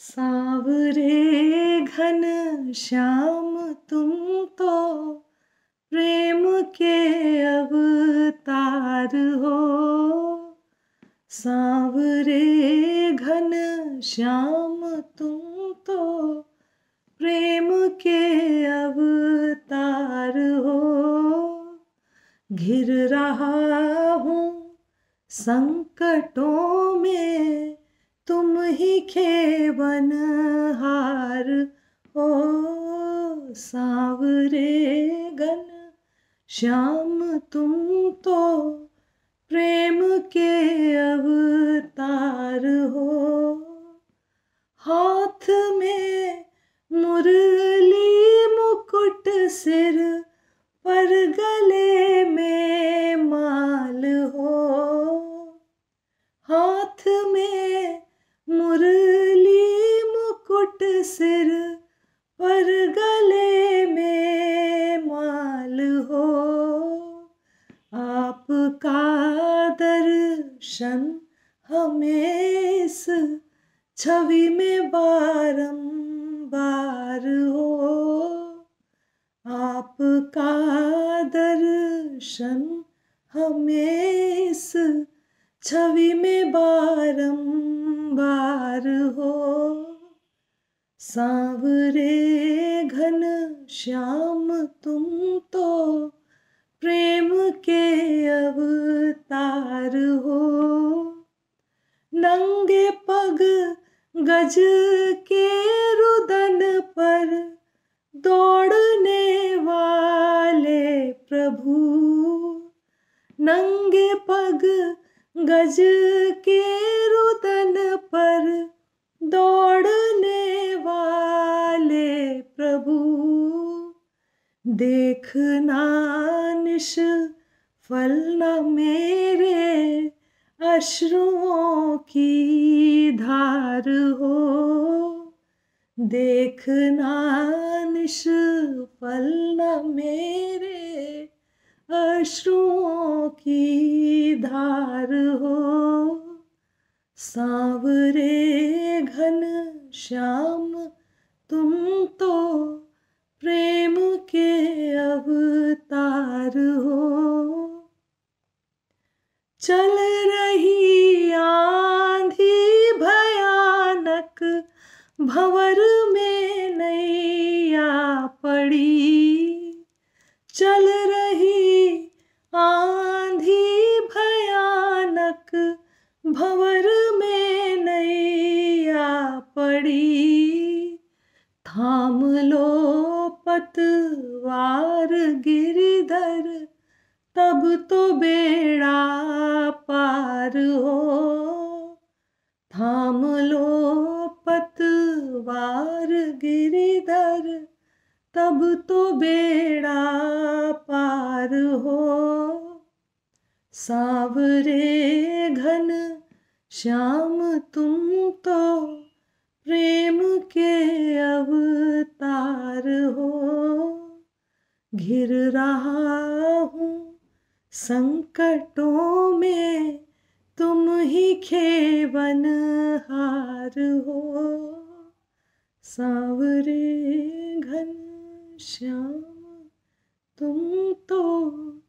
सावरे घन श्याम तुम तो प्रेम के अवतार हो सावरे घन श्याम तुम तो प्रेम के अवतार हो घिर रहा हूँ संकटों में तुम ही खेवन हार हो सांवरे गन श्याम तुम तो प्रेम के अवतार हो हाथ आपका दर्शन हमें इस छवि में बारंबार हो आपका दर्शन हमें इस छवि में बारंबार हो सांवरे घन श्याम तुम तो प्रेम के अवतार हो नंगे पग गज के रुदन पर दौड़ने वाले प्रभु नंगे पग गज के रुदन पर दौड़ने वाले प्रभु देखना निश फल न मेरे अश्रुओं की धार हो देखना निश फल न मेरे अश्रुओं की धार हो सांवरे घन श्याम तुम तो प्रेम के अवतार हो चल रही आंधी भयानक भंवर में नैया पड़ी चल रही आंधी भयानक भंवर में नैया पड़ी थाम लो पतवार गिरधर तब तो बेड़ा पार हो थाम लो पतवार गिरिधर तब तो बेड़ा पार हो सावरे घन श्याम तुम तो प्रेम के अवतार हो घिर रहा हूँ संकटों में तुम ही खेवन हार हो सावरे घन श्याम तुम तो